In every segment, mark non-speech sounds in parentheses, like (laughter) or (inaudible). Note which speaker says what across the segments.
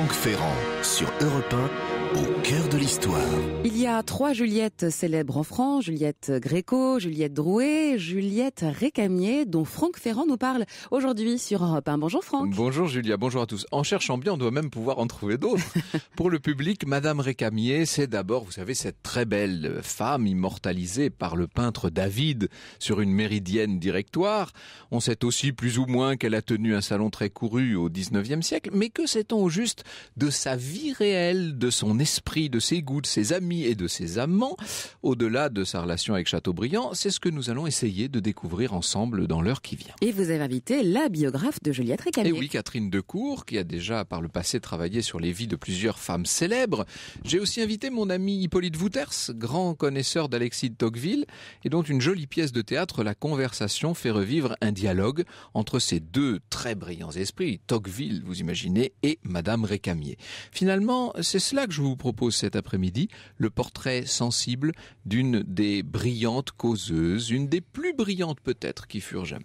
Speaker 1: Franck Ferrand sur Europe 1, au cœur de l'histoire.
Speaker 2: Il y a trois Juliettes célèbres en France, Juliette Gréco, Juliette Drouet, Juliette Récamier, dont Franck Ferrand nous parle aujourd'hui sur Europe 1. Bonjour Franck.
Speaker 1: Bonjour Julia, bonjour à tous. En cherchant bien, on doit même pouvoir en trouver d'autres. (laughs) Pour le public, Madame Récamier, c'est d'abord, vous savez, cette très belle femme immortalisée par le peintre David sur une méridienne directoire. On sait aussi plus ou moins qu'elle a tenu un salon très couru au 19e siècle, mais que sait-on au juste de sa vie réelle, de son esprit, de ses goûts, de ses amis et de ses amants, au-delà de sa relation avec Chateaubriand, c'est ce que nous allons essayer de découvrir ensemble dans l'heure qui vient. Et vous avez invité la biographe de Juliette Récamier. Et eh oui, Catherine Decour, qui a déjà par le passé travaillé sur les vies de plusieurs femmes célèbres. J'ai aussi invité mon ami Hippolyte Wouters, grand connaisseur d'Alexis de Tocqueville, et dont une jolie pièce de théâtre, La Conversation, fait revivre un dialogue entre ces deux très brillants esprits, Tocqueville, vous imaginez, et Madame Récamier. Camier. Finalement, c'est cela que je vous propose cet après-midi, le portrait sensible d'une des brillantes causeuses, une des plus brillantes peut-être qui furent jamais.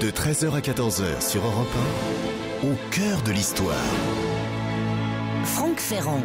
Speaker 1: De 13h à 14h sur Europe 1, au cœur de l'histoire.
Speaker 3: Franck Ferrand.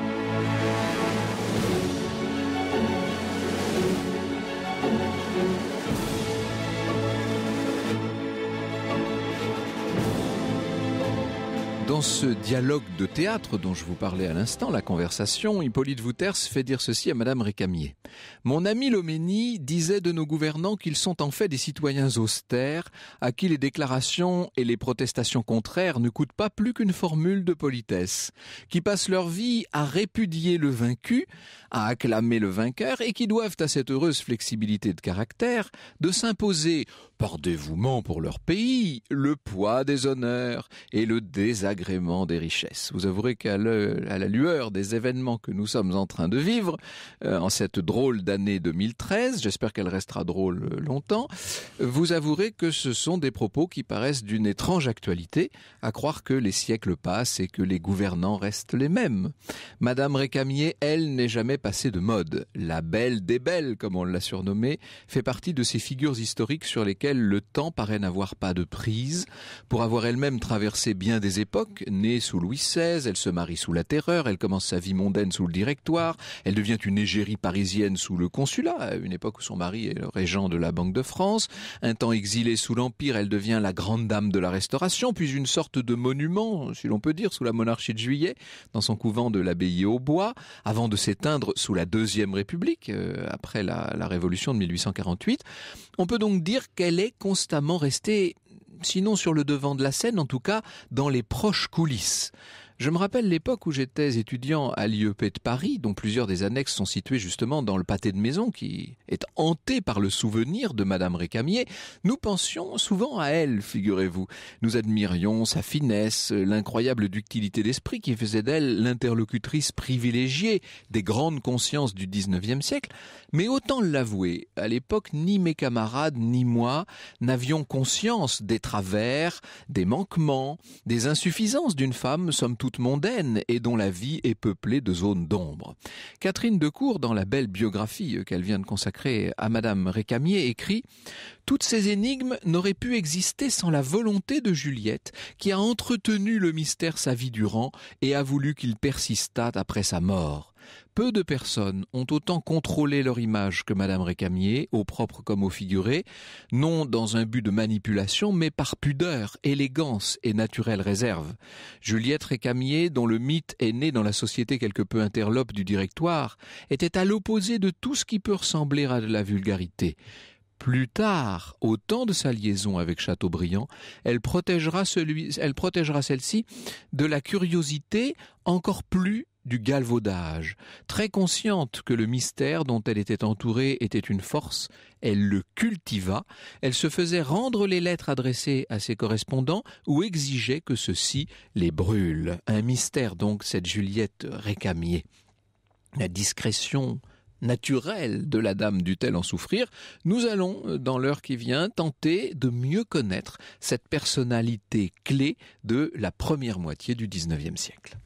Speaker 1: ce dialogue de théâtre dont je vous parlais à l'instant, la conversation, Hippolyte Vouters fait dire ceci à Madame Récamier. Mon ami Loménie disait de nos gouvernants qu'ils sont en fait des citoyens austères, à qui les déclarations et les protestations contraires ne coûtent pas plus qu'une formule de politesse, qui passent leur vie à répudier le vaincu, à acclamer le vainqueur, et qui doivent à cette heureuse flexibilité de caractère de s'imposer par dévouement pour leur pays, le poids des honneurs et le désagrément des richesses. Vous avouerez qu'à la lueur des événements que nous sommes en train de vivre, euh, en cette drôle d'année 2013, j'espère qu'elle restera drôle euh, longtemps, vous avouerez que ce sont des propos qui paraissent d'une étrange actualité, à croire que les siècles passent et que les gouvernants restent les mêmes. Madame Récamier, elle, n'est jamais passée de mode. La belle des belles, comme on l'a surnommée, fait partie de ces figures historiques sur lesquelles le temps paraît n'avoir pas de prise. Pour avoir elle-même traversé bien des époques, née sous Louis XVI, elle se marie sous la Terreur, elle commence sa vie mondaine sous le Directoire, elle devient une égérie parisienne sous le Consulat, une époque où son mari est le régent de la Banque de France. Un temps exilé sous l'Empire, elle devient la grande dame de la Restauration, puis une sorte de monument, si l'on peut dire, sous la monarchie de Juillet, dans son couvent de l'abbaye au bois, avant de s'éteindre sous la Deuxième République, euh, après la, la Révolution de 1848. On peut donc dire qu'elle est constamment resté, sinon sur le devant de la scène, en tout cas dans les proches coulisses. Je me rappelle l'époque où j'étais étudiant à l'IEP de Paris, dont plusieurs des annexes sont situées justement dans le pâté de maison qui est hanté par le souvenir de Madame Récamier. Nous pensions souvent à elle, figurez-vous. Nous admirions sa finesse, l'incroyable ductilité d'esprit qui faisait d'elle l'interlocutrice privilégiée des grandes consciences du XIXe siècle. Mais autant l'avouer, à l'époque, ni mes camarades, ni moi n'avions conscience des travers, des manquements, des insuffisances d'une femme, somme toute mondaine et dont la vie est peuplée de zones d'ombre. Catherine Cour, dans la belle biographie qu'elle vient de consacrer à Madame Récamier, écrit Toutes ces énigmes n'auraient pu exister sans la volonté de Juliette, qui a entretenu le mystère sa vie durant et a voulu qu'il persistât après sa mort. Peu de personnes ont autant contrôlé leur image que Madame Récamier, au propre comme au figuré, non dans un but de manipulation, mais par pudeur, élégance et naturelle réserve. Juliette Récamier, dont le mythe est né dans la société quelque peu interlope du directoire, était à l'opposé de tout ce qui peut ressembler à de la vulgarité. Plus tard, au temps de sa liaison avec Chateaubriand, elle protégera, celui, elle protégera celle-ci de la curiosité encore plus du galvaudage. Très consciente que le mystère dont elle était entourée était une force, elle le cultiva, elle se faisait rendre les lettres adressées à ses correspondants ou exigeait que ceux-ci les brûlent. Un mystère donc, cette Juliette Récamier. La discrétion, naturelle de la dame dut-elle en souffrir, nous allons, euh, dans l'heure qui vient, tenter de mieux connaître cette personnalité clé de la première moitié du XIXe siècle.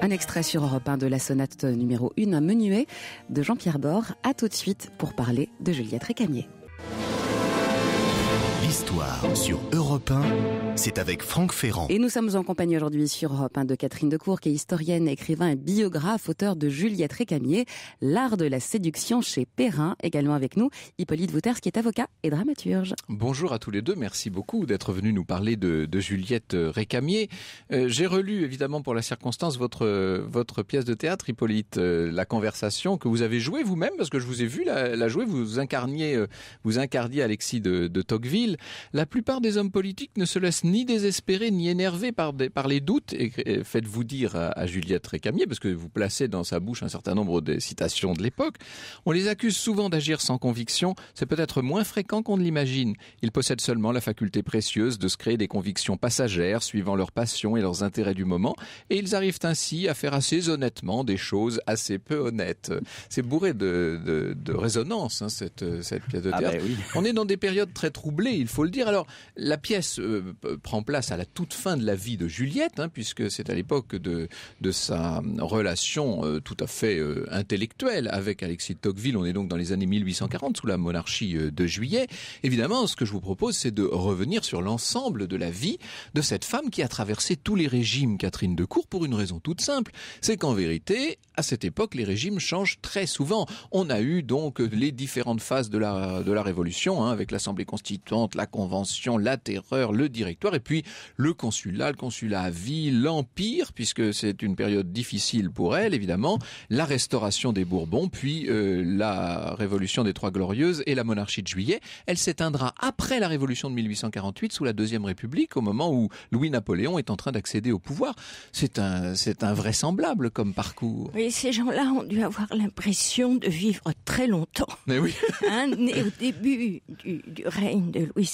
Speaker 2: Un extrait sur Europe 1 de la sonate numéro 1, un menuet de Jean-Pierre Bord. À tout de suite pour parler de Juliette Récamier
Speaker 1: l'histoire sur Europe 1, c'est avec Franck Ferrand. Et
Speaker 2: nous sommes en compagnie aujourd'hui sur Europe 1 de Catherine Decourt, qui est historienne, écrivain et biographe, auteur de Juliette Récamier, L'art de la séduction chez Perrin. Également avec nous, Hippolyte Wouters qui est avocat et dramaturge.
Speaker 1: Bonjour à tous les deux, merci beaucoup d'être venus nous parler de, Juliette Récamier. Euh, j'ai relu, évidemment, pour la circonstance, votre, votre pièce de théâtre, Hippolyte, euh, La conversation, que vous avez jouée vous-même, parce que je vous ai vu la, jouer, vous incarniez, euh, vous incarniez Alexis de Tocqueville. La plupart des hommes politiques ne se laissent ni désespérer ni énerver par, les doutes. faites-vous dire à, Juliette Récamier, parce que vous placez dans sa bouche un certain nombre de citations de l'époque, on les accuse souvent d'agir sans conviction. C'est peut-être moins fréquent qu'on ne l'imagine. Ils possèdent seulement la faculté précieuse de se créer des convictions passagères suivant leurs passions et leurs intérêts du moment, et ils arrivent ainsi à faire assez honnêtement des choses assez peu honnêtes. C'est bourré de, résonance, hein, cette, pièce de ah, théâtre. Ben on est dans des périodes très troublées, faut le dire. Alors, la pièce euh, prend place à la toute fin de la vie de Juliette, hein, puisque c'est à l'époque de, de sa relation euh, tout à fait euh, intellectuelle avec Alexis de Tocqueville. On est donc dans les années 1840, sous la monarchie de Juillet. Évidemment, ce que je vous propose, c'est de revenir sur l'ensemble de la vie de cette femme qui a traversé tous les régimes, Catherine de Cour, pour une raison toute simple. C'est qu'en vérité, à cette époque, les régimes changent très souvent. On a eu donc les différentes phases de la, de la Révolution, hein, avec l'Assemblée constituante, la Convention, la Terreur, le Directoire, et puis le consulat, le consulat à vie, l'Empire, puisque c'est une période difficile pour elle, évidemment, la restauration des Bourbons, puis euh, la Révolution des Trois Glorieuses et la monarchie de Juillet. Elle s'éteindra après la Révolution de 1848, sous la Deuxième République, au moment où Louis-Napoléon est en train d'accéder au pouvoir. C'est un, c'est invraisemblable comme parcours.
Speaker 3: Oui, ces gens-là ont dû avoir l'impression de vivre très longtemps. Mais oui. Hein, au début du règne de Louis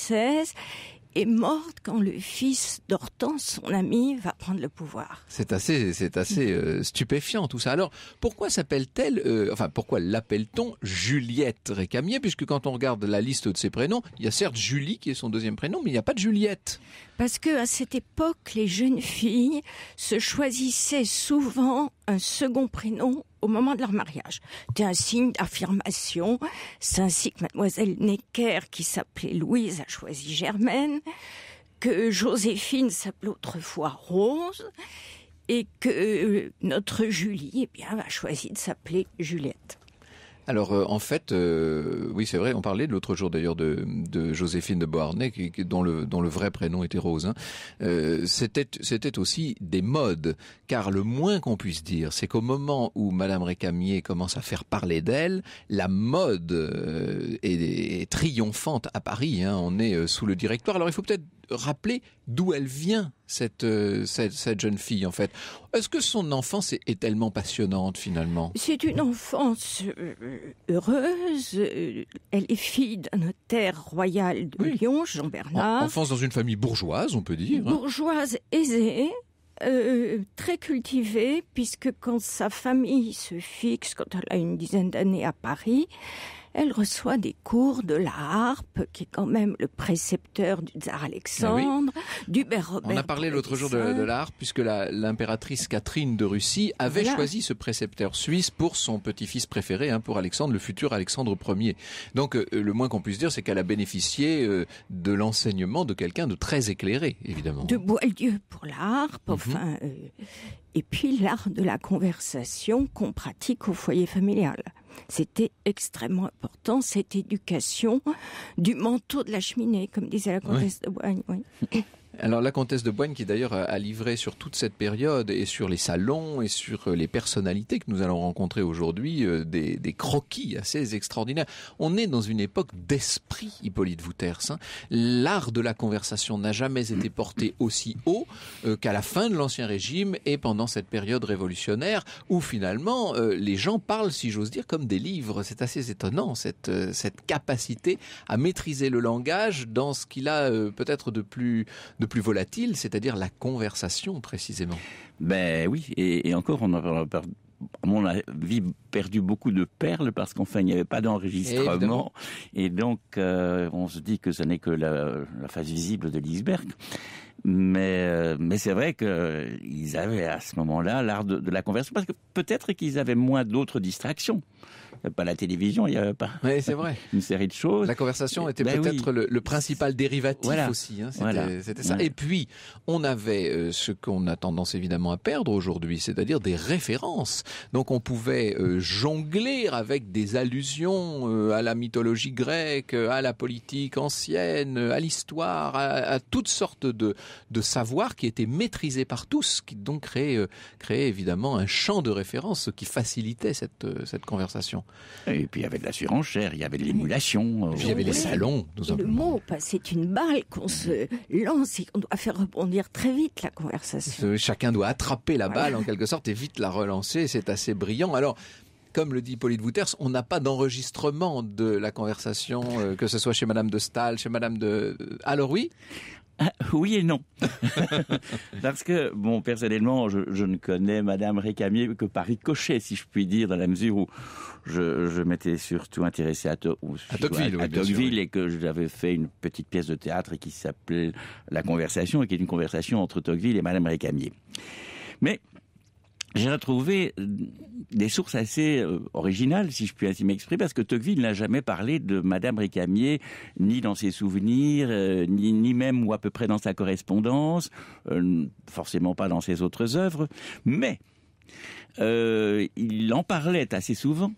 Speaker 3: est morte quand le fils d'Hortense, son ami, va prendre le pouvoir.
Speaker 1: C'est assez, c'est assez mm. euh, stupéfiant tout ça. Alors pourquoi s'appelle-t-elle, euh, enfin pourquoi l'appelle-t-on Juliette Récamier Puisque quand on regarde la liste de ses prénoms, il y a certes Julie qui est son deuxième prénom, mais il n'y a pas de Juliette. Parce que à cette époque, les jeunes filles se choisissaient souvent un second prénom
Speaker 3: au moment de leur mariage. C'était un signe d'affirmation. C'est ainsi que mademoiselle Necker, qui s'appelait Louise, a choisi Germaine, que Joséphine s'appelait autrefois Rose, et que euh, notre Julie, eh bien, a choisi de s'appeler Juliette.
Speaker 1: Alors euh, en fait, euh, oui c'est vrai, on parlait l'autre jour d'ailleurs de, Joséphine de Beauharnais, dont, le, dont le vrai prénom était Rose. Hein. Euh, c'était, aussi des modes, car le moins qu'on puisse dire, c'est qu'au moment où Madame Récamier commence à faire parler d'elle, la mode est, est, triomphante à Paris. Hein. On est sous le directoire. Alors il faut peut-être rappeler d'où elle vient euh, cette, cette, jeune fille en fait. Est-ce que son enfance est, tellement passionnante finalement
Speaker 3: C'est une enfance euh,
Speaker 1: heureuse. Euh,
Speaker 3: elle est fille d'un notaire royal de Lyon, Jean Bernard. enfance
Speaker 1: dans une famille bourgeoise, on peut dire. Hein.
Speaker 3: Bourgeoise aisée. très cultivée, puisque quand sa famille se fixe, quand elle a une dizaine d'années à Paris, elle reçoit des cours de la harpe, qui est quand même le précepteur du tsar ah Alexandre, du On a parlé
Speaker 1: l'autre jour de, de, la harpe, puisque l'impératrice Catherine de Russie avait choisi ce précepteur suisse pour son petit-fils préféré, hein, pour Alexandre, le futur Alexandre Ier. Donc euh, le moins qu'on puisse dire, c'est qu'elle a bénéficié euh, de l'enseignement de quelqu'un de très éclairé, évidemment. De Bois-le-Dieu
Speaker 3: pour la harpe, mhm. enfin, euh, et puis l'art de la conversation qu'on pratique au foyer familial. C'était extrêmement important, cette éducation du manteau de la cheminée, comme disait la comtesse de Boigne. (laughs)
Speaker 1: Alors la comtesse de Boigne qui d'ailleurs a livré sur toute cette période et sur les salons et sur euh, les personnalités que nous allons rencontrer aujourd'hui euh, des, croquis assez extraordinaires. On est dans une époque d'esprit, Hippolyte Vouters. Hein. L'art de la conversation n'a jamais été porté aussi haut euh, qu'à la fin de l'Ancien Régime et pendant cette période révolutionnaire où finalement les gens parlent, si j'ose dire, comme des livres. C'est assez étonnant cette, cette capacité à maîtriser le langage dans ce qu'il a peut-être de plus de plus volatile, c'est-à-dire la conversation précisément.
Speaker 4: Ben oui, et, encore, on a à mon avis, perdu beaucoup de perles parce qu'enfin, il n'y avait pas d'enregistrement. Et, donc, euh, on se dit que ce n'est que la, face visible de l'iceberg. Mais, euh, mais c'est vrai qu'ils euh, avaient à ce moment-là l'art de, de, la conversation parce que peut-être qu'ils avaient moins d'autres distractions pas la télévision, il n'y avait pas c'est vrai. (laughs) une série de choses. La conversation
Speaker 1: euh, était bah peut-être le, principal dérivatif aussi. Hein, Et puis, on avait euh, ce qu'on a tendance évidemment à perdre aujourd'hui, c'est-à-dire des références. Donc, on pouvait euh, jongler avec des allusions à la mythologie grecque, à la politique ancienne, à l'histoire, à, toutes sortes de, de savoirs qui étaient maîtrisés par tous, qui donc créaient, évidemment un champ de référence qui facilitait cette, cette conversation. Et puis il y avait de la surenchère, il y avait de l'émulation. Euh, il y avait les
Speaker 3: salons. le mot, bah, c'est une balle qu'on se lance et qu'on doit faire rebondir très
Speaker 1: vite la conversation. Chacun doit attraper la balle en quelque sorte et vite la relancer. C'est assez brillant. Alors, comme le dit Pauline Wouters, on n'a pas d'enregistrement de la conversation, euh, que ce soit chez Madame de Stahl, chez Madame de... Euh, alors oui ah, oui et non. (laughs)
Speaker 4: Parce que, bon, personnellement, je, ne connais Madame Récamier que par ricochet, si je puis dire, dans la mesure où je, m'étais surtout intéressé à, to Tocqueville, et que j'avais fait une petite pièce de théâtre qui s'appelait La Conversation et qui est une conversation entre Tocqueville et Madame Récamier. Mais j'ai retrouvé euh, des sources assez euh, originales, si je puis ainsi m'exprimer, parce que Tocqueville n'a jamais parlé de Madame Ricamier, ni dans ses souvenirs, euh, ni, même ou à peu près dans sa correspondance, forcément pas dans ses autres œuvres, mais il en parlait assez souvent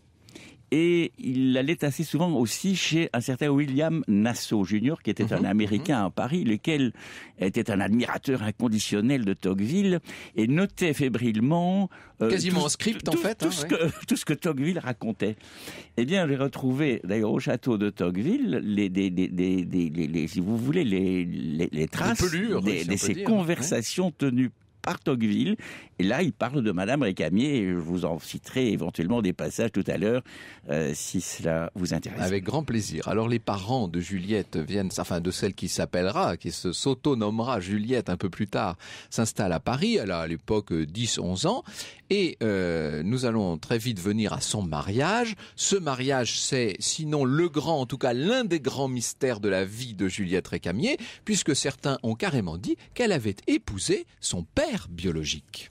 Speaker 4: et il allait assez souvent aussi chez un certain William Nassau Jr., qui était un mhm, Américain mhm. à Paris, lequel était un admirateur inconditionnel de Tocqueville, et notait fébrilement... Euh, Quasiment en script, en fait. Hein, (laughs) tout, ce que, Tocqueville racontait. Eh bien, j'ai retrouvé, d'ailleurs, au château de Tocqueville, les, si vous voulez, les, traces de ces hein, conversations tenues par Tocqueville et là, il parle de Madame Récamier, je vous en citerai
Speaker 1: éventuellement des passages tout à l'heure, euh, si cela vous intéresse. Avec grand plaisir. Alors, les parents de Juliette viennent, enfin, de celle qui s'appellera, qui se s'autonommera Juliette un peu plus tard, s'installe à Paris. Elle a à l'époque 10, 11 ans. Et, euh, nous allons très vite venir à son mariage. Ce mariage, c'est, sinon le grand, en tout cas, l'un des grands mystères de la vie de Juliette Récamier, puisque certains ont carrément dit qu'elle avait épousé son père biologique.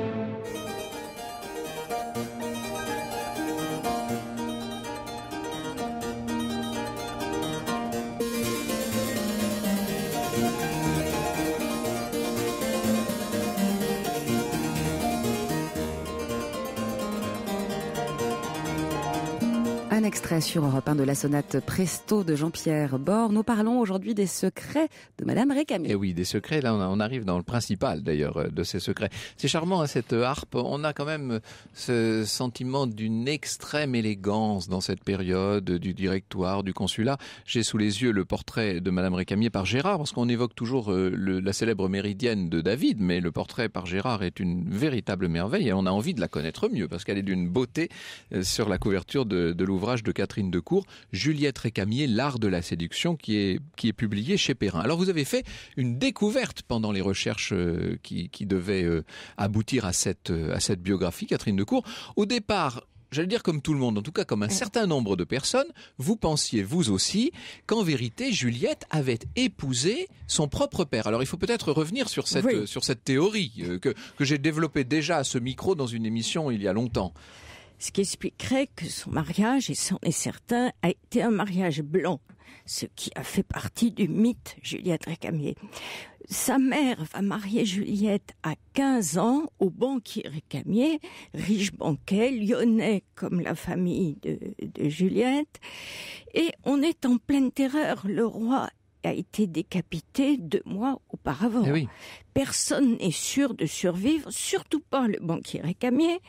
Speaker 2: Un extrait sur Europe 1 de la sonate Presto de Jean-Pierre Bord. Nous parlons aujourd'hui des secrets
Speaker 1: de Madame Récamier. Et eh oui, des secrets. Là, on arrive dans le principal, d'ailleurs, euh, de ces secrets. C'est charmant, hein, cette harpe. On a quand même euh, ce sentiment d'une extrême élégance dans cette période du directoire, du consulat. J'ai sous les yeux le portrait de Madame Récamier par Gérard, parce qu'on évoque toujours euh, la célèbre méridienne de David, mais le portrait par Gérard est une véritable merveille et on a envie de la connaître mieux, parce qu'elle est d'une beauté sur la couverture de, de l'ouvrage l'ouvrage de Catherine Decour, Juliette Récamier, L'art de la séduction, qui est, qui est publié chez Perrin. Alors vous avez fait une découverte pendant les recherches euh, qui, qui devaient euh, aboutir à cette, euh, à cette biographie, Catherine de Cour. Au départ, j'allais dire comme tout le monde, en tout cas comme un certain nombre de personnes, vous pensiez vous aussi qu'en vérité Juliette avait épousé son propre père. Alors il faut peut-être revenir sur cette sur cette théorie que j'ai développée déjà à ce micro dans une émission il y a longtemps ce qui expliquerait que son mariage, et c'en
Speaker 3: est certain, a été un mariage blanc, ce qui a fait partie du mythe Juliette Récamier. Sa mère va marier Juliette à 15 ans au banquier Récamier, riche banquet, lyonnais comme la famille de, de Juliette, et on est en pleine terreur. Le roi a été décapité deux mois auparavant. Eh Personne n'est sûr de survivre, surtout pas le banquier Récamier,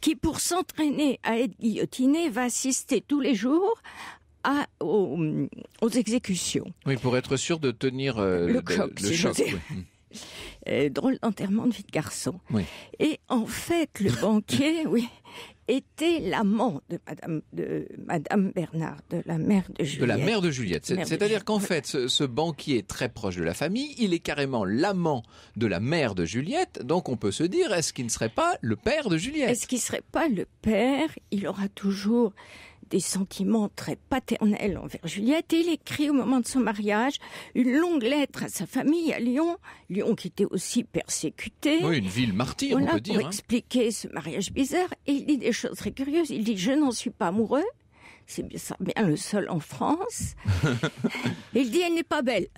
Speaker 3: qui pour s'entraîner à être guillotiné va assister tous les jours aux, exécutions.
Speaker 1: Oui, pour être sûr de tenir euh, le, choc.
Speaker 3: Euh, drôle d'enterrement de vie de garçon. Et en fait, le banquier, (laughs) oui, était l'amant de Madame, Bernard, de la mère de Juliette. De la mère de Juliette. C'est-à-dire qu'en
Speaker 1: fait, ce, banquier est très proche de la famille, il est carrément l'amant de la mère de Juliette, donc on peut se dire, est-ce qu'il ne serait pas le père de Juliette Est-ce qu'il ne serait pas le père Il aura toujours des
Speaker 3: sentiments très paternels envers Juliette et il écrit au moment de son mariage une longue lettre à sa famille à Lyon, Lyon qui était aussi persécutée. Oui, une
Speaker 1: ville martyre, on peut dire. Pour hein.
Speaker 3: expliquer ce mariage bizarre, et il dit des choses très curieuses. Il dit, je n'en suis pas amoureux, c'est bien le seul en France. (laughs) il dit, elle n'est pas belle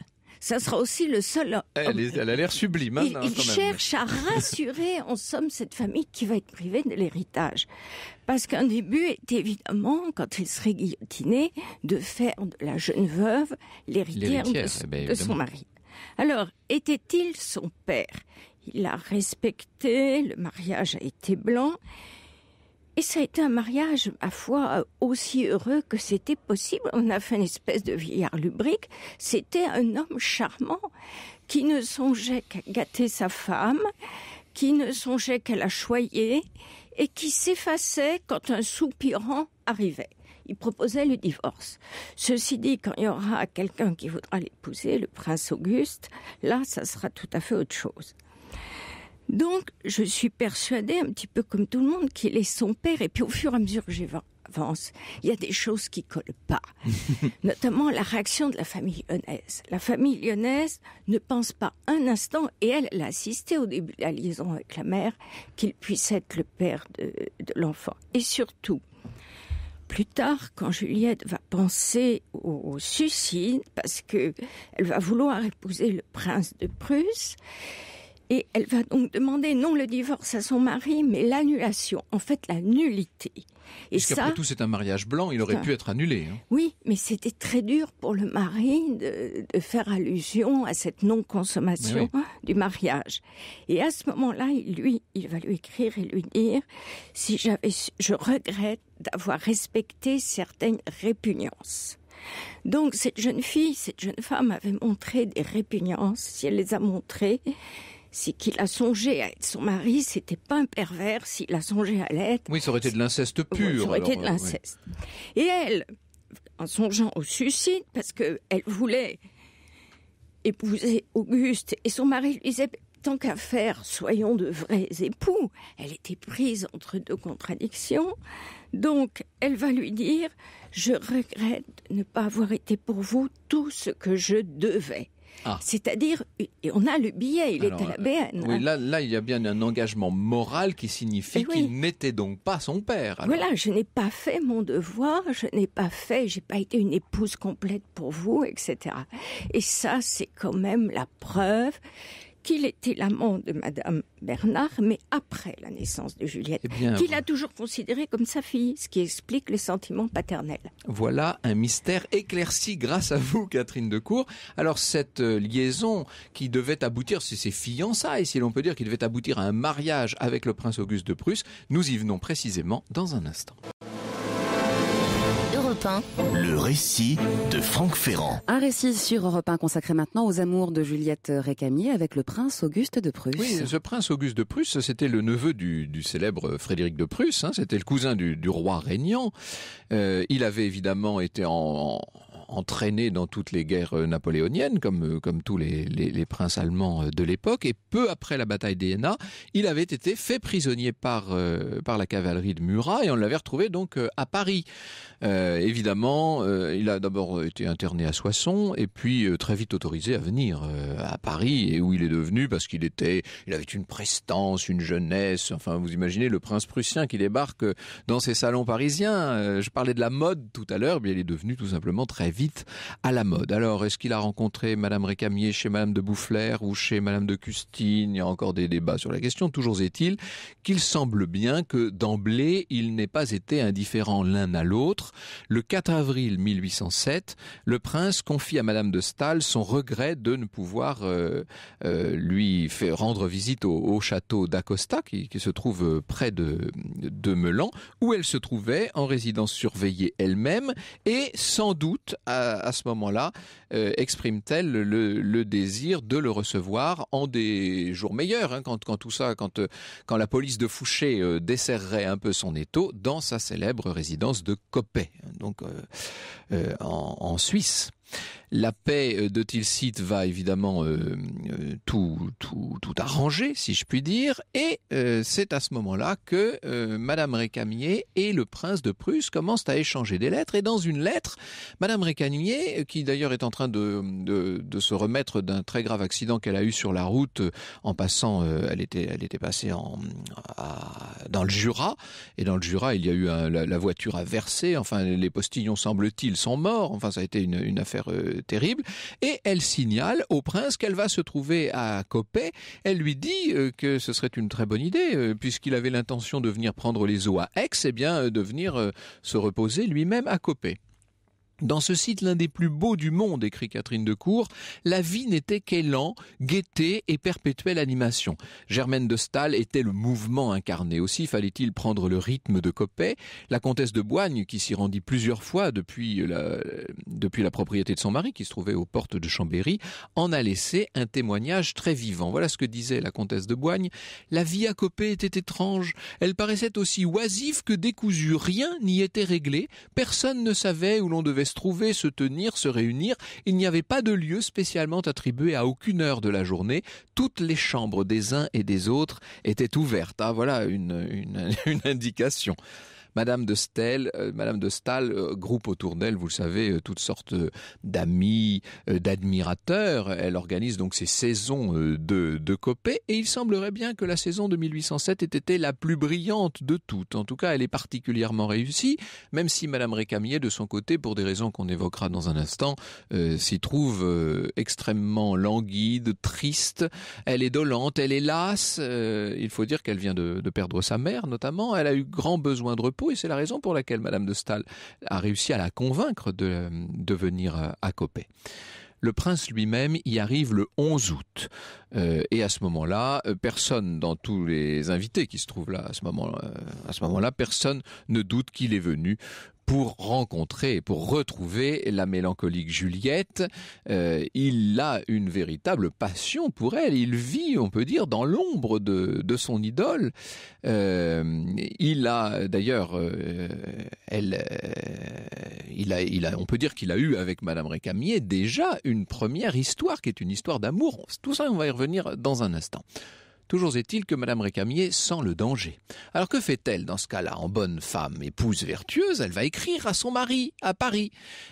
Speaker 3: ça sera aussi le seul. Elle,
Speaker 1: a l'air sublime. Hein, il cherche
Speaker 3: à rassurer, en somme, cette famille qui va être privée de l'héritage. Parce qu'un début est évidemment, quand il serait guillotiné, de faire de la jeune veuve l'héritière de, eh ben, son mari. Alors, était-il son père Il l'a respecté, le mariage a été blanc. Et ça a été un mariage, à foi, aussi heureux que c'était possible. On a fait une espèce de vieillard lubrique. C'était un homme charmant qui ne songeait qu'à gâter sa femme, qui ne songeait qu'à la choyer et qui s'effaçait quand un soupirant arrivait. Il proposait le divorce. Ceci dit, quand il y aura quelqu'un qui voudra l'épouser, le prince Auguste, là, ça sera tout à fait autre chose. Donc, je suis persuadée, un petit peu comme tout le monde, qu'il est son père. Et puis, au fur et à mesure que il y a des choses qui collent pas. (laughs) Notamment la réaction de la famille lyonnaise. La famille lyonnaise ne pense pas un instant, et elle, l'a assisté au début de la liaison avec la mère, qu'il puisse être le père de, l'enfant. Et surtout, plus tard, quand Juliette va penser au, suicide, parce que elle va vouloir épouser le prince de Prusse, et elle va donc demander non le divorce à son mari, mais l'annulation, en fait la nullité. Et ça, tout, c'est
Speaker 1: un mariage blanc, il aurait pu être annulé. Hein.
Speaker 3: Oui, mais c'était très dur pour le mari de, faire allusion à cette non-consommation hein, du mariage. Et à ce moment-là, lui, il va lui écrire et lui dire si je regrette d'avoir respecté certaines répugnances. Donc cette jeune fille, cette jeune femme avait montré des répugnances. Si elle les a montrées, c'est qu'il a songé à être son mari. C'était pas un pervers s'il a songé à l'être.
Speaker 1: Oui, ça aurait été de l'inceste pur. ça aurait été de euh, l'inceste.
Speaker 3: Et elle, en songeant au suicide, parce que elle voulait épouser Auguste, et son mari lui disait tant qu'à faire, soyons de vrais époux. Elle était prise entre deux contradictions. Donc, elle va lui dire, je regrette ne pas avoir été pour vous tout ce que je devais. Ah. C'est-à-dire, on a le billet, il est à la BN. Oui, hein. là,
Speaker 1: là, il y a bien un engagement moral qui signifie eh qu'il n'était donc pas son père.
Speaker 3: Voilà, je n'ai pas fait mon devoir, je n'ai pas fait, j'ai pas été une épouse complète pour vous, etc. Et ça, c'est quand même la preuve qu'il était l'amant de Madame Bernard, mais après
Speaker 1: la naissance de Juliette, eh qu'il
Speaker 3: a toujours considéré comme sa fille, ce qui explique les sentiments paternels.
Speaker 1: Voilà un mystère éclairci grâce à vous, Catherine de Cour. Alors cette euh, liaison qui devait aboutir, c'est ses fiançailles, si l'on peut dire, qu'il devait aboutir à un mariage avec le prince Auguste de Prusse, nous y venons précisément dans un instant. Le récit de Franck Ferrand.
Speaker 2: Un récit sur Europe 1 consacré maintenant aux amours de Juliette Récamier avec le prince Auguste de Prusse. Oui,
Speaker 1: ce prince Auguste de Prusse, c'était le neveu du, célèbre Frédéric de Prusse, hein, c'était le cousin du, roi régnant. Euh, il avait évidemment été en entraîné dans toutes les guerres euh, napoléoniennes, comme, euh, comme tous les, les, princes allemands euh, de l'époque. Et peu après la bataille d'Iéna, il avait été fait prisonnier par, par la cavalerie de Murat et on l'avait retrouvé donc à Paris. évidemment, il a d'abord été interné à Soissons et puis très vite autorisé à venir à Paris et où il est devenu parce qu'il était, il avait une prestance, une jeunesse. Enfin, vous imaginez le prince prussien qui débarque dans ses salons parisiens. Je parlais de la mode tout à l'heure, mais il est devenu tout simplement très vite à la mode. Alors, est-ce qu'il a rencontré Madame Récamier chez Madame de Boufflers ou chez Madame de Custine Il y a encore des débats sur la question. Toujours est-il qu'il semble bien que d'emblée, il n'aient pas été indifférent l'un à l'autre. Le 4 avril 1807, le prince confie à Madame de Stahl son regret de ne pouvoir euh, euh, lui faire rendre visite au, château d'Acosta, qui, se trouve euh, près de, de Melan, où elle se trouvait en résidence surveillée elle-même et sans doute à, ce moment-là, euh, exprime-t-elle le, désir de le recevoir en des jours meilleurs, hein, quand, tout ça, euh, quand, la police de Fouché euh, desserrerait un peu son étau dans sa célèbre résidence de Copet, hein, donc en, en Suisse. La paix euh, de Tilsit va évidemment euh, euh, tout, tout, arranger, si je puis dire, et c'est à ce moment-là que Madame Récamier et le prince de Prusse commencent à échanger des lettres, et dans une lettre, Madame Récamier, qui d'ailleurs est en train de, se remettre d'un très grave accident qu'elle a eu sur la route en passant, elle, était, elle était passée en, dans le Jura, et dans le Jura, il y a eu la, voiture a verser, enfin les postillons, semble-t-il, sont morts, enfin ça a été une affaire euh, terrible, et elle signale au prince qu'elle va se trouver à Copé. Elle lui dit euh, que ce serait une très bonne idée, euh, puisqu'il avait l'intention de venir prendre les eaux à Aix, et eh bien de venir se reposer lui-même à Copé. Dans ce site, l'un des plus beaux du monde, écrit Catherine de Cour, la vie n'était qu'élan, gaieté et perpétuelle animation. Germaine de Stahl était le mouvement incarné. Aussi fallait-il prendre le rythme de Copet. La comtesse de Boigne, qui s'y rendit plusieurs fois depuis la, depuis la propriété de son mari, qui se trouvait aux portes de Chambéry, en a laissé un témoignage très vivant. Voilà ce que disait la comtesse de Boigne. La vie à Coppet était étrange. Elle paraissait aussi oisive que décousue. Rien n'y était réglé. Personne ne savait où l'on devait se trouver, se tenir, se réunir. Il n'y avait pas de lieu spécialement attribué à aucune heure de la journée. Toutes les chambres des uns et des autres étaient ouvertes. Ah, voilà une, une (laughs) indication. Madame de Stel, euh, Madame de Stahl euh, groupe autour d'elle, vous le savez, euh, toutes sortes d'amis, d'admirateurs. Elle organise donc ses saisons de, de Copé et il semblerait bien que la saison de 1807 ait été la plus brillante de toutes. En tout cas, elle est particulièrement réussie, même si Madame Récamier, de son côté, pour des raisons qu'on évoquera dans un instant, s'y trouve extrêmement languide, triste. Elle est dolente, elle est lasse. il faut dire qu'elle vient de perdre sa mère, notamment. Elle a eu grand besoin de repos et c'est la raison pour laquelle Madame de Staël a réussi à la convaincre de, euh, de venir euh, à Copé. Le prince lui-même y arrive le 11 août. Euh, et à ce moment-là, personne dans tous les invités qui se trouvent là à ce moment, à ce moment-là, personne ne doute qu'il est venu pour rencontrer, pour retrouver la mélancolique Juliette. Euh, il a une véritable passion pour elle. Il vit, on peut dire, dans l'ombre de, son idole. Euh, il a d'ailleurs, euh, il a, il a, on peut dire qu'il a eu avec Madame Récamier déjà une première histoire qui est une histoire d'amour. Tout ça, on va y revenir dans un instant. Toujours est-il que Madame Récamier sent le danger. Alors que fait-elle dans ce cas-là En bonne femme, épouse vertueuse, elle va écrire à son mari, à Paris.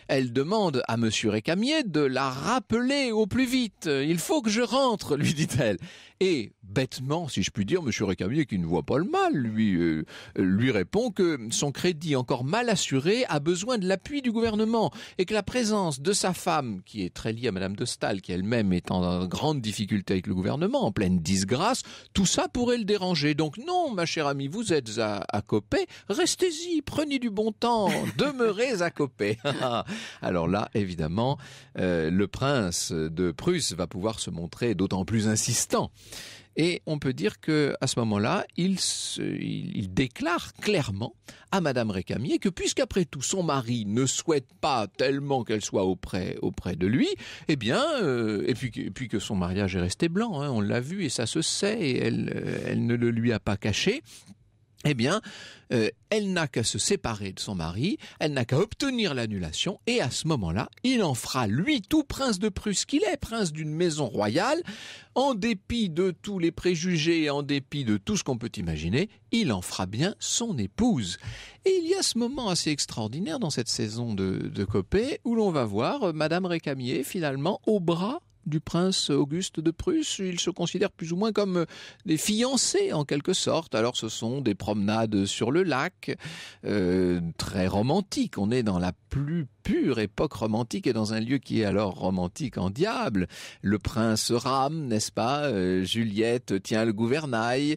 Speaker 1: Elle demande à Monsieur Récamier de la rappeler au plus vite. Il faut que je rentre, lui dit-elle. Et bêtement, si je puis dire, M. Récamier, qui ne voit pas le mal, lui, euh, lui répond que son crédit encore mal assuré a besoin de l'appui du gouvernement et que la présence de sa femme, qui est très liée à Mme de Stahl, qui elle-même est en grande difficulté avec le gouvernement, en pleine disgrâce, tout ça pourrait le déranger. Donc non, ma chère amie, vous êtes à, à Copé, restez-y, prenez du bon temps, (laughs) demeurez à Copé. (laughs) Alors là, évidemment, euh, le prince de Prusse va pouvoir se montrer d'autant plus insistant et on peut dire que à ce moment-là, il, déclare clairement à Madame Récamier que puisqu'après tout son mari ne souhaite pas tellement qu'elle soit auprès auprès de lui, eh bien, euh, et puis que son mariage est resté blanc, hein, on l'a vu et ça se sait, elle euh, elle ne le lui a pas caché eh bien, euh, elle n'a qu'à se séparer de son mari, elle n'a qu'à obtenir l'annulation, et à ce moment-là, il en fera, lui, tout prince de Prusse qu'il est, prince d'une maison royale, en dépit de tous les préjugés, en dépit de tout ce qu'on peut imaginer, il en fera bien son épouse. Et il y a ce moment assez extraordinaire dans cette saison de, de Copé, où l'on va voir euh, Madame Récamier, finalement, au bras du prince Auguste de Prusse. Ils se considèrent plus ou moins comme euh, des fiancés en quelque sorte. Alors ce sont des promenades sur le lac, euh, très romantiques. On est dans la plus pure époque romantique et dans un lieu qui est alors romantique en diable. Le prince rame, n'est-ce pas euh, Juliette tient le gouvernail.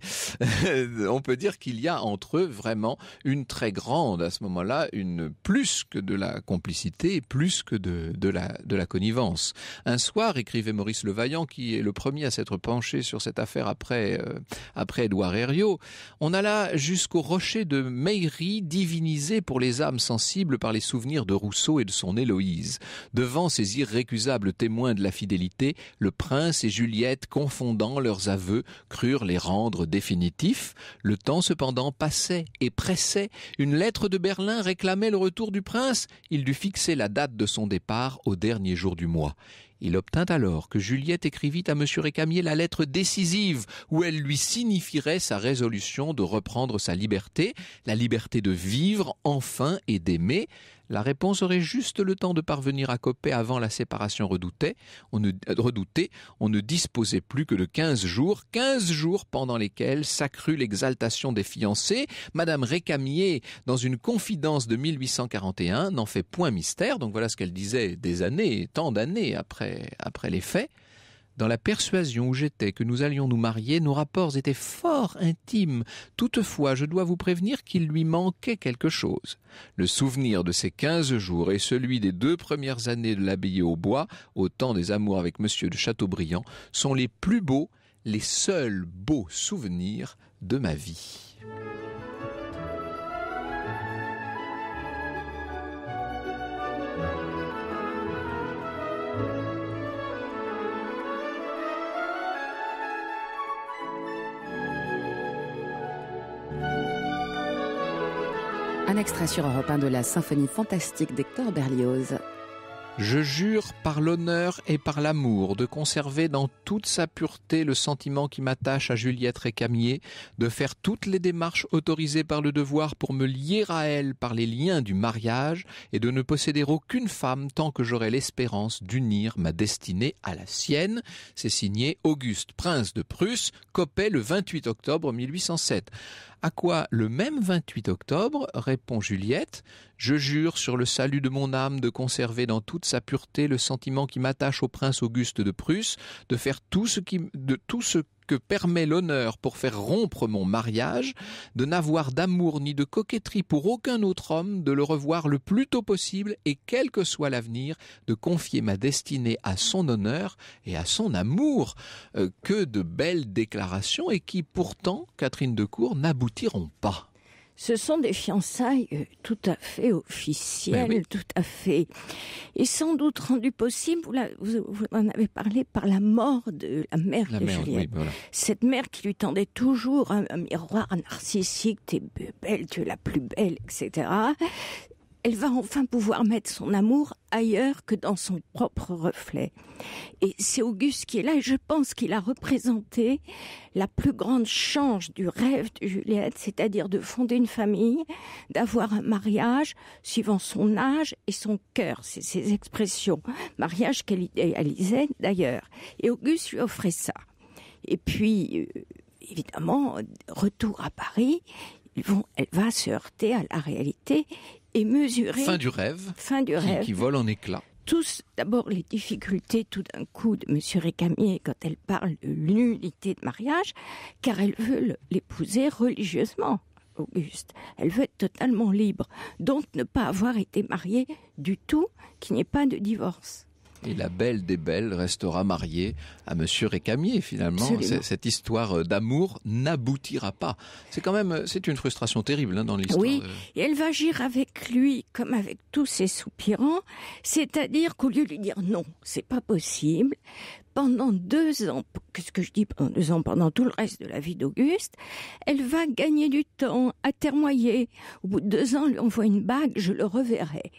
Speaker 1: (laughs) On peut dire qu'il y a entre eux vraiment une très grande, à ce moment-là, une plus que de la complicité, plus que de, de, la, connivence. Un soir, écrivait Maurice Le Vaillant, qui est le premier à s'être penché sur cette affaire après, euh, après Édouard Herriot, on alla jusqu'au rocher de Meiry, divinisé pour les âmes sensibles par les souvenirs de Rousseau et de son Héloïse. Devant ces irrécusables témoins de la fidélité, le prince et Juliette, confondant leurs aveux, crurent les rendre définitifs. Le temps cependant passait et pressait. Une lettre de Berlin réclamait le retour du prince. Il dut fixer la date de son départ au dernier jour du mois. Il obtint alors que Juliette écrivit à M. Récamier la lettre décisive où elle lui signifierait sa résolution de reprendre sa liberté, la liberté de vivre enfin et d'aimer. La réponse aurait juste le temps de parvenir à Copé avant la séparation redoutée. On ne, euh, On ne disposait plus que de 15 jours, 15 jours pendant lesquels s'accrut l'exaltation des fiancés. Madame Récamier, dans une confidence de 1841, n'en fait point mystère. Donc voilà ce qu'elle disait des années, tant d'années après, après les faits. Dans la persuasion où j'étais que nous allions nous marier, nos rapports étaient fort intimes. Toutefois, je dois vous prévenir qu'il lui manquait quelque chose. Le souvenir de ces quinze jours et celui des deux premières années de l'abbaye au bois, au temps des amours avec monsieur de Chateaubriand, sont les plus beaux, les seuls beaux souvenirs de ma vie.
Speaker 2: Un extrait sur Europe de la symphonie fantastique d'Hector Berlioz.
Speaker 1: Je jure par l'honneur et par l'amour de conserver dans toute sa pureté le sentiment qui m'attache à Juliette Récamier, de faire toutes les démarches autorisées par le devoir pour me lier à elle par les liens du mariage et de ne posséder aucune femme tant que j'aurai l'espérance d'unir ma destinée à la sienne. C'est signé Auguste, prince de Prusse, copé le 28 octobre 1807. À quoi le même 28 octobre répond Juliette Je jure sur le salut de mon âme de conserver dans toute sa pureté le sentiment qui m'attache au prince Auguste de Prusse, de faire tout ce qui, de tout ce que permet l'honneur pour faire rompre mon mariage, de n'avoir d'amour ni de coquetterie pour aucun autre homme, de le revoir le plus tôt possible et quel que soit l'avenir, de confier ma destinée à son honneur et à son amour. Euh, que de belles déclarations et qui pourtant, Catherine de Cour, n'aboutiront pas.
Speaker 3: Ce sont des fiançailles euh, tout à fait officielles, ben tout à fait, et sans doute rendues possibles, vous, en avez parlé, par la mort de la mère mère, Cette mère qui lui tendait toujours un, un miroir narcissique, t'es belle, tu es la plus belle, etc elle va enfin pouvoir mettre son amour ailleurs que dans son propre reflet. Et c'est Auguste qui est là, et je pense qu'il a représenté la plus grande change du rêve de Juliette, c'est-à-dire de fonder une famille, d'avoir un mariage suivant son âge et son cœur, c'est ses expressions. Mariage qu'elle idéalisait d'ailleurs. Et Auguste lui offrait ça. Et puis, euh, évidemment, retour à Paris, elle va se heurter à la réalité et mesurer. Fin du rêve.
Speaker 1: Fin du qui, rêve. Qui vole en éclats.
Speaker 3: Tous, d'abord, les difficultés tout d'un coup de Monsieur Récamier quand elle parle de l'unité de mariage, car elle veut l'épouser religieusement. Auguste. Elle veut être totalement libre, donc ne pas avoir été mariée
Speaker 1: du tout, qu'il n'y ait pas de divorce et la belle des belles restera mariée à Monsieur Récamier finalement. Cette histoire euh, d'amour n'aboutira pas. C'est quand même, euh, c'est une frustration terrible hein, dans l'histoire. Oui, euh.
Speaker 3: et elle va agir avec lui comme avec tous ses soupirants, c'est-à-dire qu'au lieu de lui dire non, c'est pas possible, pendant deux ans, qu'est-ce que je dis pendant deux ans, pendant tout le reste de la vie d'Auguste, elle va gagner du temps à termoyer. Au bout de deux ans, on lui envoie une bague, je le reverrai.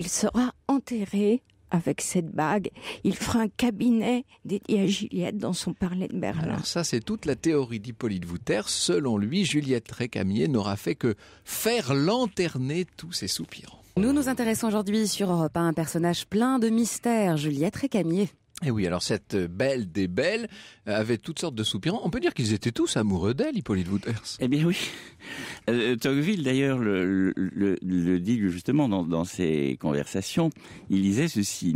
Speaker 3: Il sera enterré avec cette bague. Il fera un cabinet dédié à Juliette dans son parlais de Berlin. Alors
Speaker 1: ça, c'est toute la théorie d'Hippolyte Wouter. Selon lui, Juliette Récamier n'aura fait que faire lanterner tous ses soupirants. Nous nous intéressons
Speaker 2: aujourd'hui sur Europe à un personnage plein de mystères, Juliette Récamier.
Speaker 1: Et eh oui, alors cette euh, belle des belles euh, avait toutes sortes de soupirants. On peut dire qu'ils étaient tous amoureux d'elle, Hippolyte Wouters. Eh bien
Speaker 4: oui. (laughs) Euh, Tocqueville, d'ailleurs, le, dit justement dans, ses conversations. Il disait ceci.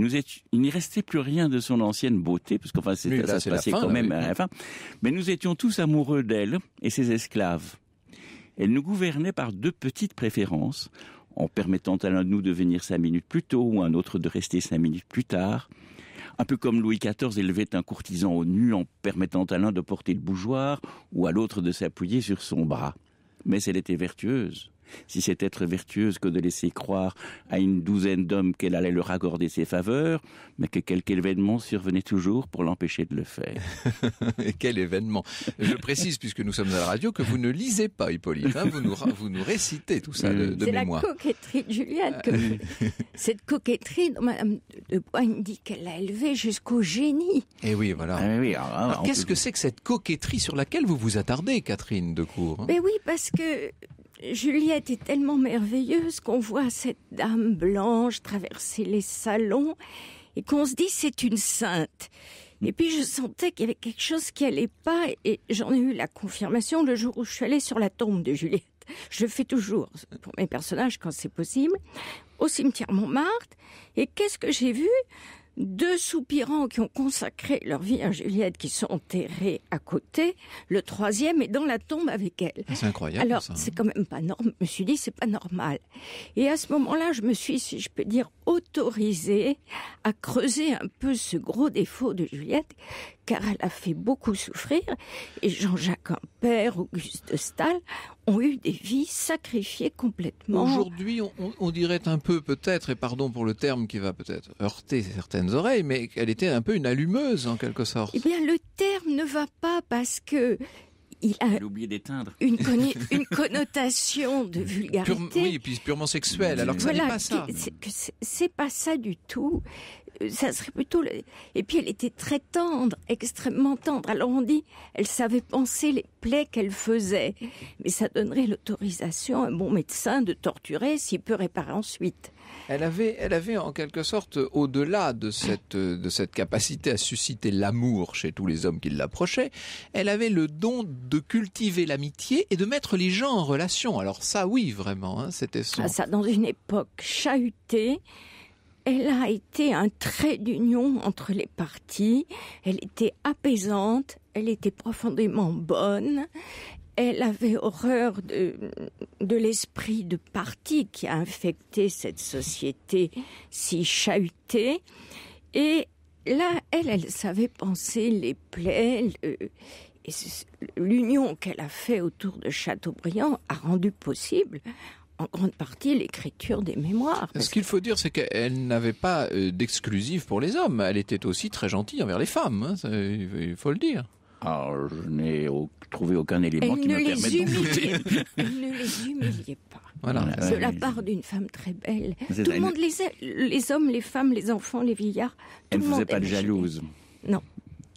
Speaker 4: il n'y restait plus rien de son ancienne beauté, parce qu'enfin, ça se quand même Mais nous étions tous amoureux d'elle et ses esclaves. Elle nous gouvernait par deux petites préférences, en permettant à l'un de nous de venir cinq minutes plus tôt ou à un autre de rester cinq minutes plus tard un peu comme Louis XIV élevait un courtisan au nu en permettant à l'un de porter le bougeoir ou à l'autre de s'appuyer sur son bras. Mais elle était vertueuse si c'est être vertueuse que de laisser croire à une douzaine d'hommes qu'elle allait leur accorder ses faveurs, mais que quelque événement survenait toujours pour l'empêcher de le faire.
Speaker 1: (laughs) quel événement Je précise, puisque nous sommes à la radio, que vous ne lisez pas, Hippolyte. Hein. vous, nous, vous nous récitez tout ça de, mémoire. C'est
Speaker 3: la coquetterie de (laughs) cette coquetterie, Madame de Boigne dit qu'elle l'a élevée jusqu'au génie.
Speaker 1: Et eh oui, voilà. Ah, oui, ah, ah, Qu'est-ce que c'est que cette coquetterie sur laquelle vous vous attardez, Catherine de Cour Eh hein
Speaker 3: oui, parce que Juliette est tellement merveilleuse qu'on voit cette dame blanche traverser les salons et qu'on se dit c'est une sainte. Et puis je sentais qu'il y avait quelque chose qui allait pas et j'en ai eu la confirmation le jour où je suis allée sur la tombe de Juliette. Je fais toujours pour mes personnages quand c'est possible au cimetière Montmartre et qu'est-ce que j'ai vu deux soupirants qui ont consacré leur vie à Juliette qui sont enterrés à côté. Le troisième est dans la tombe avec elle. Ah,
Speaker 2: c'est incroyable. Alors, hein. c'est
Speaker 3: quand même pas normal. Je me suis dit, c'est pas normal. Et à ce moment-là, je me suis, si je peux dire, autorisée à creuser un peu ce gros défaut de Juliette car elle a fait beaucoup souffrir. Et Jean-Jacques Ampère, Auguste Stahl ont eu des vies sacrifiées complètement. Aujourd'hui,
Speaker 1: on, dirait un peu peut-être, et pardon pour le terme qui va peut-être heurter certaines oreilles, mais elle était un peu une allumeuse en quelque sorte. Eh
Speaker 3: bien, le terme ne va pas parce que il a d'éteindre. (laughs) Une, connotation de vulgarité.
Speaker 1: oui, purement sexuelle, alors que n'est pas
Speaker 3: C'est pas ça du tout ça serait plutôt. Et puis elle était très tendre, extrêmement tendre. Alors on dit, elle savait penser les plaies qu'elle faisait, mais ça donnerait l'autorisation à un bon médecin de torturer s'il peut réparer ensuite. Elle
Speaker 1: avait, elle avait en quelque sorte, au-delà de cette, de cette capacité à susciter l'amour chez tous les hommes qui l'approchaient, elle avait le don de cultiver l'amitié et de mettre les gens en relation. Alors ça, oui, vraiment, hein, c'était son. Ah, ça,
Speaker 3: dans une époque chahutée, elle a été un trait d'union entre les partis. Elle était apaisante, elle était profondément bonne. Elle avait horreur de, l'esprit de parti qui a infecté cette société si chahutée. Et là, elle, elle savait penser les plaies. l'union qu'elle a faite autour de Chateaubriand a rendu possible en grande partie l'écriture des mémoires. Ce
Speaker 1: qu'il faut dire, c'est qu'elle n'avait pas euh, d'exclusif pour les hommes. Elle était aussi très gentille envers les femmes, hein, il faut le dire. Alors, je n'ai trouvé aucun élément qui me permette
Speaker 4: Elle
Speaker 3: ne les humiliait pas.
Speaker 4: Voilà. De la
Speaker 3: part d'une femme très belle. Tout le monde les les hommes, les femmes, les enfants, les vieillards. Elle ne faisait pas de jalouse. Non.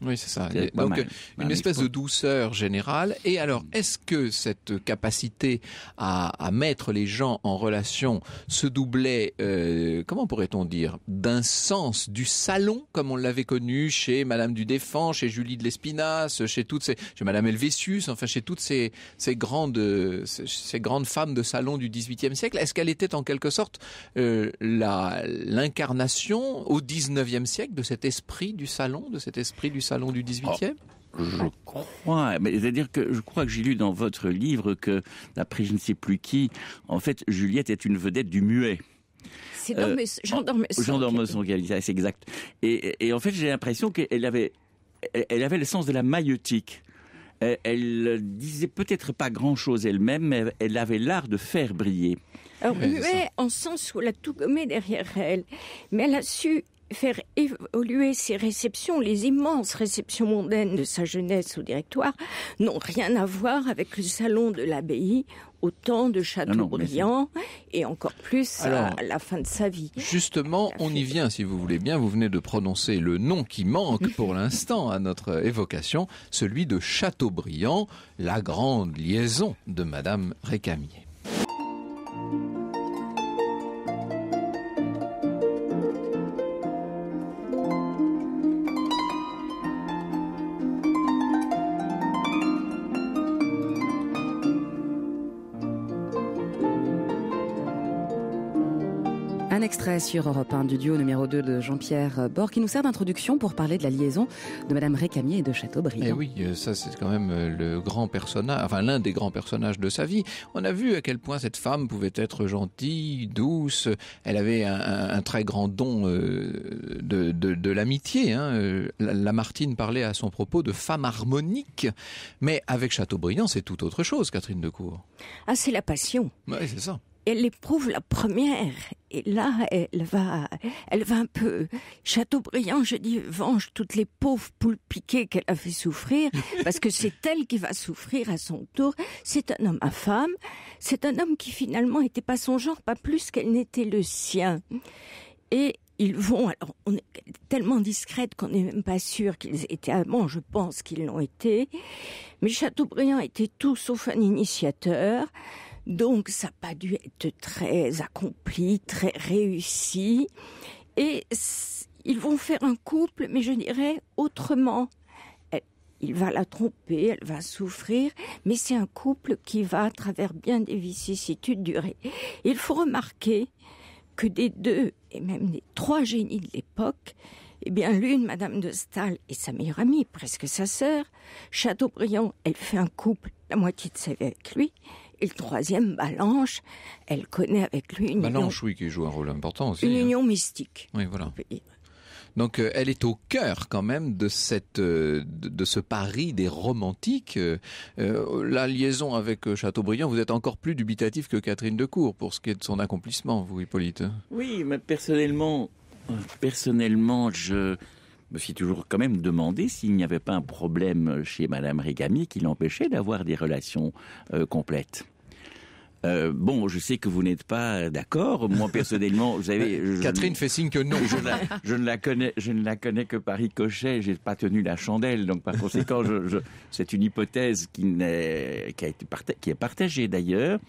Speaker 1: Oui, c'est ça. Donc une bah espèce de douceur générale. Et alors, mm. est-ce que cette capacité à, mettre les gens en relation se doublait, euh, comment pourrait-on dire, d'un sens du salon comme on l'avait connu chez Madame du Défend, chez Julie de l'Espinasse, chez toutes ces, chez Madame Helvétius, enfin chez toutes ces, ces grandes, ces, grandes femmes de salon du XVIIIe siècle. Est-ce qu'elle était en quelque sorte euh, l'incarnation au XIXe siècle de cet esprit du salon, de cet esprit du salon? du 18e ah,
Speaker 4: Je crois, mais c'est-à-dire que je crois que j'ai lu dans votre livre que, d'après je ne sais plus qui, en fait, Juliette est une vedette du muet. C'est euh, Jean Dormesson. Jean Dormesson, c'est exact. Et, en fait, j'ai l'impression qu'elle avait, elle avait le sens de la maïotique. Elle, euh, elle disait peut-être pas grand-chose elle-même, mais elle avait l'art de faire briller. Alors, muet
Speaker 3: en sens où elle a tout gommé derrière elle, mais elle a su faire évoluer ses réceptions, les immenses réceptions mondaines de sa jeunesse au directoire, n'ont rien à voir avec le salon de l'abbaye au temps de Châteaubriand et encore plus à
Speaker 1: la fin de sa vie. Justement, on y vient, si vous voulez bien. Vous venez de prononcer le nom qui manque pour (laughs) l'instant à notre évocation, celui de châteaubriand la grande liaison de Madame Récamier.
Speaker 2: Un extrait sur Europe 1 du duo numéro 2 de Jean-Pierre Bord qui nous sert d'introduction pour parler de la liaison de Madame Récamier et de Chateaubriand. Et eh oui,
Speaker 1: euh, ça c'est quand même euh, le grand personnage, enfin l'un des grands personnages de sa vie. On a vu à quel point cette femme pouvait être gentille, douce. Elle avait un, très grand don euh, de, l'amitié. Hein. La Martine parlait à son propos de femme harmonique, mais avec Chateaubriand c'est tout autre chose, Catherine Cour.
Speaker 3: Ah, c'est la passion. Oui, c'est ça elle éprouve la première, et là, elle va, elle va un peu. Chateaubriand, je dis, venge toutes les pauvres poules piquées qu'elle a fait souffrir, (laughs) parce que c'est elle qui va souffrir à son tour. C'est un homme à femme. C'est un homme qui finalement n'était pas son genre, pas plus qu'elle n'était le sien. Et ils vont, alors on est tellement discrète qu'on n'est même pas sûr qu'ils étaient Bon, je pense qu'ils l'ont été, mais Chateaubriand était tout sauf un initiateur, donc ça n'a pas dû être très accompli, très réussi. Et ils vont faire un couple, mais je dirais autrement. Il va la tromper, elle va souffrir, mais c'est un couple qui va à travers bien des vicissitudes durer. Il faut remarquer que des deux et même des trois génies de l'époque, eh bien, l'une, Madame de Stal, est sa meilleure amie, presque sa sœur. Chateaubriand, elle fait un couple, la moitié de sa vie avec lui, et le troisième, Balanche, elle connaît avec lui une
Speaker 1: union, mystique. Oui, voilà. Donc euh, elle est au cœur quand même de cette euh, de, ce pari des romantiques. Euh, la liaison avec Chateaubriand, vous êtes encore plus dubitatif que Catherine de Cour pour ce qui est de son accomplissement, vous Hippolyte.
Speaker 4: Oui, mais personnellement, personnellement, je me suis toujours quand même demandé s'il n'y avait pas un problème chez Madame Régamier qui l'empêchait d'avoir des relations complètes. Euh, bon, je sais que vous n'êtes pas d'accord. Moi, personnellement, vous avez Catherine fait signe que non. Je, ne la connais, je ne la connais que par ricochet. n'ai pas tenu la chandelle. Donc, par conséquent, c'est une hypothèse qui, est, qui, a été partagée, est partagée d'ailleurs.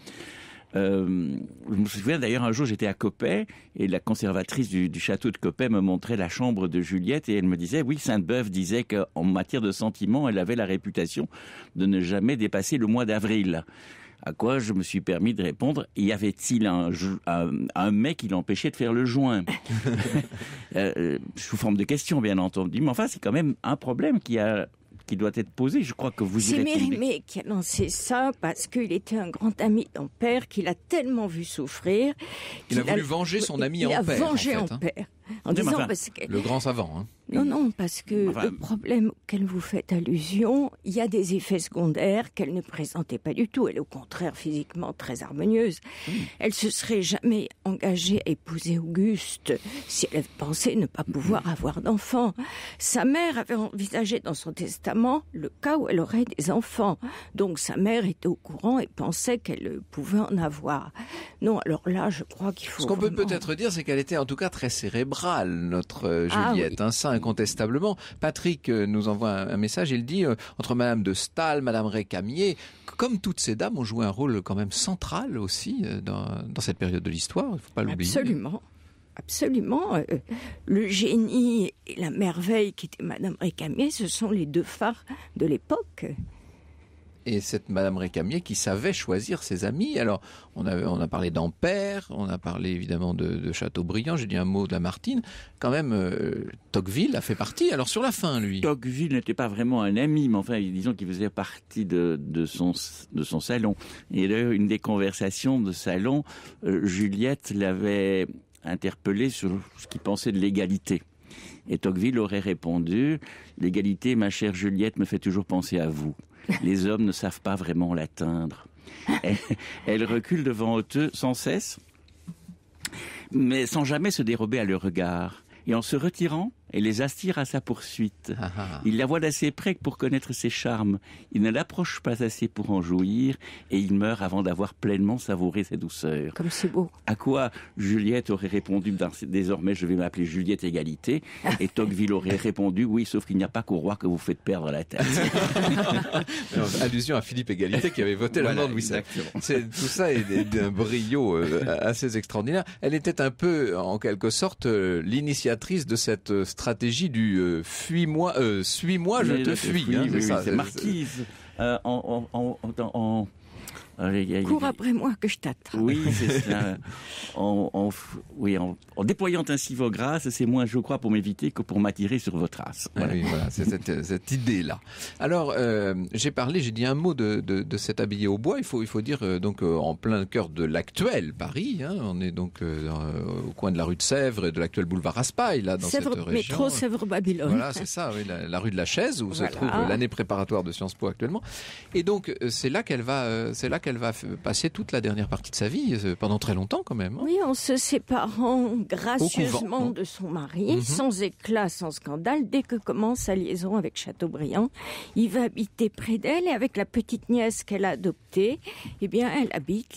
Speaker 4: Euh, je me souviens d'ailleurs un jour j'étais à Copet et la conservatrice du, château de Copet me montrait la chambre de Juliette et elle me disait oui Sainte-Beuve disait qu'en matière de sentiments elle avait la réputation de ne jamais dépasser le mois d'avril. À quoi je me suis permis de répondre, y avait-il un, mec qui l'empêchait de faire le joint (laughs) euh, euh, Sous forme de question, bien entendu. Mais enfin, c'est quand même un problème qui a qui doit être posé. Je crois que vous y C'est
Speaker 3: qui a lancé ça parce qu'il était un grand ami père, qu'il a tellement vu souffrir. Il, a voulu venger son ami en père, en hein. père le grand
Speaker 1: savant. Hein. Non, non,
Speaker 3: parce que le problème qu'elle vous fait allusion, il y a des effets secondaires qu'elle ne présentait pas du tout. Elle est au contraire physiquement très harmonieuse. Elle se serait jamais engagée à épouser Auguste si elle avait pensé ne pas pouvoir avoir d'enfants. Sa mère avait envisagé dans son testament le cas où elle aurait des enfants. Donc sa mère était au courant et pensait qu'elle pouvait en avoir. Non, alors là, je crois qu'il faut... Ce qu'on peut
Speaker 1: peut-être dire, c'est qu'elle était en tout cas très cérébrale notre euh, ah Juliette, hein, ça incontestablement. Patrick euh, nous envoie un, message, il dit, euh, entre Madame de Stal, Madame Récamier, comme toutes ces dames ont joué un rôle quand même central aussi dans, cette période de l'histoire, il ne faut pas l'oublier. Absolument.
Speaker 3: Absolument. le génie et la merveille qui était Madame Récamier, ce sont les deux phares de l'époque
Speaker 1: et cette Madame Récamier qui savait choisir ses amis. Alors, on, a parlé d'Ampère, on a parlé évidemment de, de Chateaubriand, j'ai dit un mot de martine Quand même, euh, Tocqueville a fait partie. Alors, sur la fin, lui. Tocqueville
Speaker 4: n'était pas vraiment un ami, mais enfin, disons qu'il faisait partie de, son, de son salon. Et d'ailleurs, une des conversations de salon, euh, Juliette l'avait interpellé sur ce qu'il pensait de l'égalité. Et Tocqueville aurait répondu, l'égalité, ma chère Juliette, me fait toujours penser à vous les hommes ne savent pas vraiment l'atteindre. Elle, recule devant eux sans cesse, mais sans jamais se dérober à leur regard. Et en se retirant, et les attire à sa poursuite. Ah, ah, ah. Il la voit d'assez près pour connaître ses charmes. Il ne l'approche pas assez pour en jouir et il meurt avant d'avoir pleinement savouré ses douceurs. Comme c'est beau. À quoi Juliette aurait répondu ben, désormais je vais m'appeler Juliette Égalité et Tocqueville aurait répondu oui sauf qu'il n'y a pas qu'au roi que vous
Speaker 1: faites perdre la tête. (laughs) allusion à Philippe Égalité qui avait voté la mort de Louis C'est tout ça est d'un brio euh, assez extraordinaire. Elle était un peu en quelque sorte euh, l'initiatrice de cette stratégie euh, stratégie du euh, fuis-moi, euh, suis-moi, je te fuis. Hein, c'est Marquise euh, en, en, en, en
Speaker 4: Cours après moi
Speaker 3: que je t'attrape. Oui, (laughs) c'est ça.
Speaker 4: en, déployant
Speaker 1: ainsi vos grâces, c'est moins, je crois, pour m'éviter que pour m'attirer sur votre traces ah oui, voilà, c'est cette, euh, idée-là. Alors, euh, j'ai parlé, j'ai dit un mot de, cet habillé au bois. Il faut, il faut dire, euh, donc, en plein cœur de l'actuel Paris. Hein, on est donc au coin de la rue de Sèvres et de l'actuel boulevard Raspail, là, dans cette Métro
Speaker 3: Sèvres-Babylone. Voilà, c'est
Speaker 1: ça, la, rue de la Chaise, où se trouve ah. l'année préparatoire de Sciences Po actuellement. Et donc, c'est là qu'elle va, c'est là qu'elle va passer toute la dernière partie de sa vie, euh, pendant très longtemps quand même. Hein.
Speaker 3: Oui, en se séparant gracieusement de son mari, mhm. sans éclat, sans scandale, dès que commence sa liaison avec Chateaubriand, il va habiter près d'elle et avec la petite nièce qu'elle a adoptée, eh bien, elle habite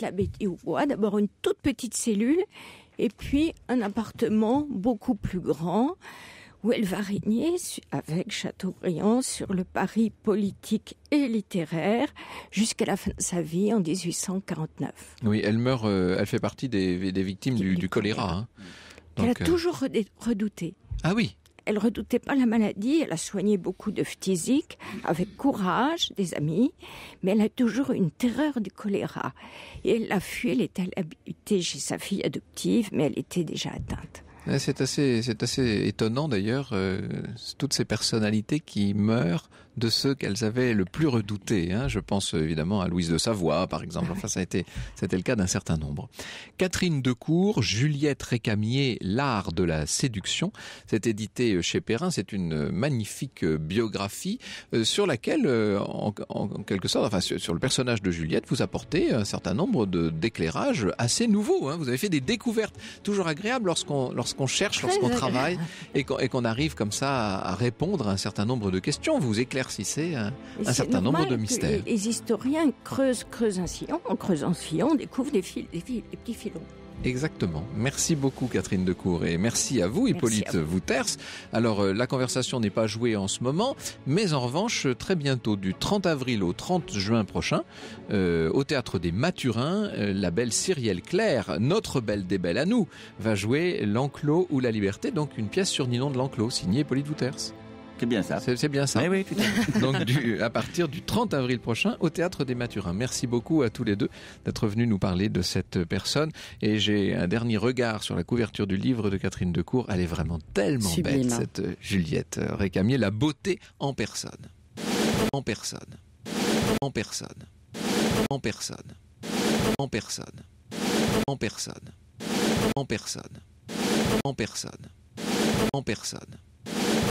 Speaker 3: au bois, d'abord une toute petite cellule et puis un appartement beaucoup plus grand où elle va régner avec Chateaubriand sur le pari politique et littéraire jusqu'à la fin de sa vie en 1849.
Speaker 1: Oui, elle meurt, euh, elle fait partie des, victimes du, choléra. Hein. elle a euh, toujours redouté. Ah oui
Speaker 3: elle redoutait pas la maladie, elle a soigné beaucoup de phtisiques avec courage, des amis, mais elle a toujours une terreur du choléra. Et elle a fui, elle était habitée chez sa fille adoptive, mais elle était déjà atteinte.
Speaker 1: C'est assez, c'est assez étonnant d'ailleurs, euh, toutes ces personnalités qui meurent de ceux qu'elles avaient le plus redouté. Hein. Je pense euh, évidemment à Louise de Savoie, par exemple. Enfin, ça a été, c'était le cas d'un certain nombre. Catherine Decour, Juliette Récamier, L'art de la séduction. C'est édité euh, chez Perrin. C'est une euh, magnifique biographie sur laquelle, en, quelque sorte, enfin, sur, le personnage de Juliette, vous apportez un certain nombre de, d'éclairages assez nouveaux. Hein. Vous avez fait des découvertes toujours agréables lorsqu'on, lorsqu'on cherche, lorsqu'on travaille et qu'on, et qu'on arrive comme ça à répondre à un certain nombre de questions. Vous éclairez si euh, un, un certain nombre de mystères.
Speaker 3: Les historiens creusent, creusent un sillon, en creusant ce sillon, on découvre des, fils, des, petits filons.
Speaker 1: Exactement. Merci beaucoup Catherine Decour et merci à vous Hippolyte Vouters. Alors euh, la conversation n'est pas jouée en ce moment, mais en revanche euh, très bientôt du 30 avril au 30 juin prochain au théâtre des Maturins, la belle Cyrielle Claire, notre belle des belles à nous, va jouer L'enclos ou la liberté, donc une pièce sur Ninon de l'enclos signée Hippolyte Vouters. C'est bien ça. C'est bien ça. oui, à (laughs) Donc à partir du 30 avril prochain au Théâtre des Mathurins. Merci beaucoup à tous les deux d'être venus nous parler de cette personne. Et j'ai un dernier regard sur la couverture du livre de Catherine Decourt. Elle est vraiment tellement belle, cette Juliette Récamier. La beauté en personne. En personne. En personne. En personne. En personne. En personne. En personne. En personne. En personne. En personne.